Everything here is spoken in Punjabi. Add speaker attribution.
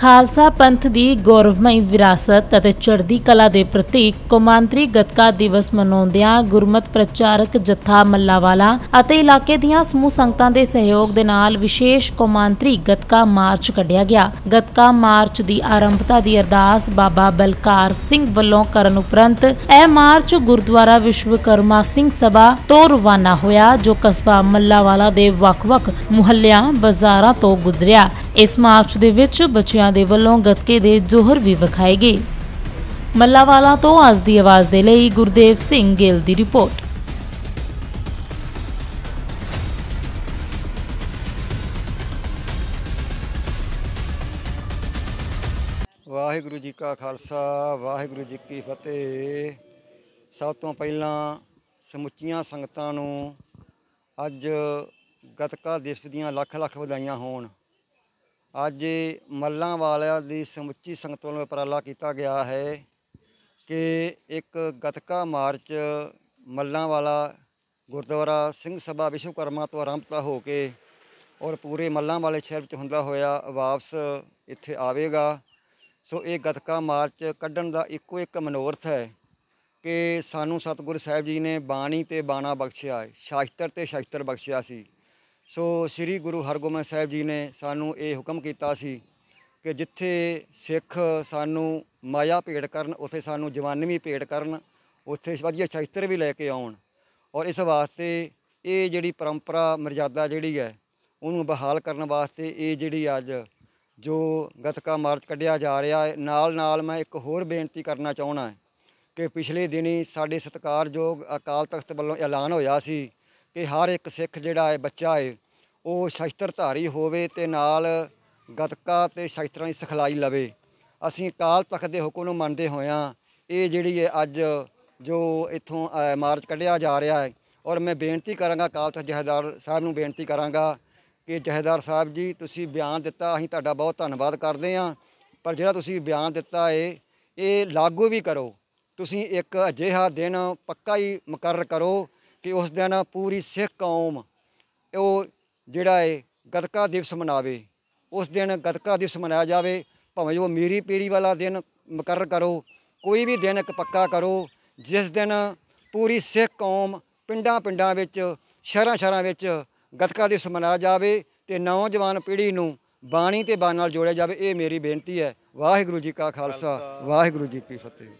Speaker 1: ਖਾਲਸਾ ਪੰਥ ਦੀ ਗੌਰਵਮਈ ਵਿਰਾਸਤ ਅਤੇ ਚੜ੍ਹਦੀ ਕਲਾ ਦੇ ਪ੍ਰਤੀਕ ਕੌਮਾਂਤਰੀ ਗੱਤਕਾ ਦਿਵਸ ਮਨਾਉਂਦਿਆਂ ਗੁਰਮਤ ਪ੍ਰਚਾਰਕ ਜਥਾ ਮੱਲਾਵਾਲਾ ਅਤੇ ਇਲਾਕੇ ਦੀਆਂ ਸਮੂਹ ਸੰਗਤਾਂ ਦੇ ਸਹਿਯੋਗ ਦੇ ਨਾਲ ਵਿਸ਼ੇਸ਼ ਕੌਮਾਂਤਰੀ ਗੱਤਕਾ ਮਾਰਚ ਕੱਢਿਆ ਗਿਆ ਗੱਤਕਾ ਮਾਰਚ ਦੀ ਆਰੰਭਤਾ ਦੀ ਅਰਦਾਸ ਬਾਬਾ ਬਲਕਾਰ ਸਿੰਘ ਵੱਲੋਂ ਕਰਨ ਉਪਰੰਤ ਇਹ ਮਾਰਚ ਗੁਰਦੁਆਰਾ ਵਿਸ਼ਵਕਰਮਾ ਸਿੰਘ ਸਭਾ ਤੋਂ ਰਵਾਨਾ ਹੋਇਆ ਜੋ ਕਸਬਾ ਮੱਲਾਵਾਲਾ ਦੇ ਵੱਖ-ਵੱਖ ਮੁਹੱਲਿਆਂ ਬਾਜ਼ਾਰਾਂ ਤੋਂ ਗੁਜ਼ਰਿਆ ਇਸ ਮਾਰਚ ਦੇ ਵਿੱਚ ਬੱਚਿਆਂ ਦੇ ਵੱਲੋਂ ਗੱਤਕੇ ਦੇ ਜ਼ੋਹਰ ਵੀ ਵਿਖਾਏ ਗਏ ਮੱਲਾਵਾਲਾ ਤੋਂ ਅੱਜ ਦੀ ਆਵਾਜ਼ ਦੇ ਲਈ ਗੁਰਦੇਵ ਸਿੰਘ ਗਿੱਲ ਦੀ ਰਿਪੋਰਟ
Speaker 2: ਵਾਹਿਗੁਰੂ ਜੀ ਕਾ ਖਾਲਸਾ ਵਾਹਿਗੁਰੂ ਜੀ ਕੀ ਫਤਿਹ ਸਭ ਤੋਂ ਪਹਿਲਾਂ ਸਮੁੱਚੀਆਂ ਸੰਗਤਾਂ ਨੂੰ ਅੱਜ ਗਤਕਾ ਦਿਵਸ ਦੀਆਂ ਲੱਖ ਲੱਖ ਵਧਾਈਆਂ ਹੋਣ ਅੱਜ ਮੱਲਾਂ ਵਾਲਿਆਂ ਦੀ ਸਮੁੱਚੀ ਸੰਗਤ ਵੱਲੋਂ ਉਪਰਾਲਾ ਕੀਤਾ ਗਿਆ ਹੈ ਕਿ ਇੱਕ ਗਤਕਾ ਮਾਰਚ ਮੱਲਾਂ ਵਾਲਾ ਗੁਰਦੁਆਰਾ ਸਿੰਘ ਸਭਾ ਵਿਸ਼ਵਕਰਮਾ ਤੋਂ ਆਰੰਭਤਾ ਹੋ ਕੇ ਔਰ ਪੂਰੇ ਮੱਲਾਂ ਵਾਲੇ ਸ਼ਹਿਰ ਵਿੱਚ ਹੁੰਦਾ ਹੋਇਆ ਵਾਪਸ ਇੱਥੇ ਆਵੇਗਾ ਸੋ ਇਹ ਗਤਕਾ ਮਾਰਚ ਕੱਢਣ ਦਾ ਇੱਕੋ ਇੱਕ ਮਨੋਰਥ ਹੈ ਕਿ ਸਾਨੂੰ ਸਤਿਗੁਰੂ ਸਾਹਿਬ ਜੀ ਨੇ ਬਾਣੀ ਤੇ ਬਾਣਾ ਬਖਸ਼ਿਆ ਹੈ ਸ਼ਾਸਤਰ ਤੇ ਸ਼ਾਸਤਰ ਬਖਸ਼ਿਆ ਸੀ ਸੋ ਸ੍ਰੀ ਗੁਰੂ ਹਰਗੋਬਿੰਦ ਸਾਹਿਬ ਜੀ ਨੇ ਸਾਨੂੰ ਇਹ ਹੁਕਮ ਕੀਤਾ ਸੀ ਕਿ ਜਿੱਥੇ ਸਿੱਖ ਸਾਨੂੰ ਮਾਇਆ ਭੇਟ ਕਰਨ ਉੱਥੇ ਸਾਨੂੰ ਜਵਾਨੀ ਵੀ ਭੇਟ ਕਰਨ ਉੱਥੇ ਵਧੀਆ ਚੈਤਰ ਵੀ ਲੈ ਕੇ ਆਉਣ ਔਰ ਇਸ ਵਾਸਤੇ ਇਹ ਜਿਹੜੀ ਪਰੰਪਰਾ ਮਰਜ਼ਾਦਾ ਜਿਹੜੀ ਹੈ ਉਹਨੂੰ ਬਹਾਲ ਕਰਨ ਵਾਸਤੇ ਇਹ ਜਿਹੜੀ ਅੱਜ ਜੋ ਗਤਕਾ ਮਾਰਚ ਕੱਢਿਆ ਜਾ ਰਿਹਾ ਹੈ ਨਾਲ ਨਾਲ ਮੈਂ ਇੱਕ ਹੋਰ ਬੇਨਤੀ ਕਰਨਾ ਚਾਹਣਾ ਕਿ ਪਿਛਲੇ ਦਿਨੀ ਸਾਡੇ ਸਤਕਾਰਯੋਗ ਅਕਾਲ ਤਖਤ ਵੱਲੋਂ ਐਲਾਨ ਹੋਇਆ ਸੀ ਕਿ ਹਰ ਇੱਕ ਸਿੱਖ ਜਿਹੜਾ ਹੈ ਬੱਚਾ ਹੈ ਉਹ ਸ਼ਸਤਰਧਾਰੀ ਹੋਵੇ ਤੇ ਨਾਲ ਗਤਕਾ ਤੇ ਸ਼ਸਤਰਾਂ ਦੀ ਸਿਖਲਾਈ ਲਵੇ ਅਸੀਂ ਕਾਲ ਤਖਤ ਦੇ ਹੁਕਮ ਨੂੰ ਮੰਨਦੇ ਹੋਇਆ ਇਹ ਜਿਹੜੀ ਹੈ ਅੱਜ ਜੋ ਇੱਥੋਂ ਮਾਰਚ ਕੱਢਿਆ ਜਾ ਰਿਹਾ ਹੈ ਔਰ ਮੈਂ ਬੇਨਤੀ ਕਰਾਂਗਾ ਕਾਲ ਤਖਤ ਜਹਦਾਰ ਸਾਹਿਬ ਨੂੰ ਬੇਨਤੀ ਕਰਾਂਗਾ ਕਿ ਜਹਦਾਰ ਸਾਹਿਬ ਜੀ ਤੁਸੀਂ ਬਿਆਨ ਦਿੱਤਾ ਅਸੀਂ ਤੁਹਾਡਾ ਬਹੁਤ ਧੰਨਵਾਦ ਕਰਦੇ ਹਾਂ ਪਰ ਜਿਹੜਾ ਤੁਸੀਂ ਬਿਆਨ ਦਿੱਤਾ ਹੈ ਇਹ ਲਾਗੂ ਵੀ ਕਰੋ ਤੁਸੀਂ ਇੱਕ ਅਜਿਹਾ ਦਿਨ ਪੱਕਾ ਹੀ ਮੁਕਰਰ ਕਰੋ ਕਿ ਉਸ ਦਿਨ ਪੂਰੀ ਸਿੱਖ ਕੌਮ ਉਹ ਜਿਹੜਾ ਏ ਗਤਕਾ ਦਿਵਸ ਮਨਾਵੇ ਉਸ ਦਿਨ ਗਤਕਾ ਦਿਵਸ ਮਨਾਇਆ ਜਾਵੇ ਭਾਵੇਂ ਉਹ ਮੀਰੀ ਪੀਰੀ ਵਾਲਾ ਦਿਨ ਮੁਕਰਰ ਕਰੋ ਕੋਈ ਵੀ ਦਿਨ ਇੱਕ ਪੱਕਾ ਕਰੋ ਜਿਸ ਦਿਨ ਪੂਰੀ ਸਿੱਖ ਕੌਮ ਪਿੰਡਾਂ ਪਿੰਡਾਂ ਵਿੱਚ ਸ਼ਹਿਰਾਂ ਸ਼ਹਿਰਾਂ ਵਿੱਚ ਗਤਕਾ ਦਿਵਸ ਮਨਾਇਆ ਜਾਵੇ ਤੇ ਨੌਜਵਾਨ ਪੀੜ੍ਹੀ ਨੂੰ ਬਾਣੀ ਤੇ ਬਾਣ ਨਾਲ ਜੋੜਿਆ ਜਾਵੇ ਇਹ ਮੇਰੀ ਬੇਨਤੀ ਹੈ ਵਾਹਿਗੁਰੂ ਜੀ ਕਾ ਖਾਲਸਾ ਵਾਹਿਗੁਰੂ ਜੀ ਕੀ ਫਤਿਹ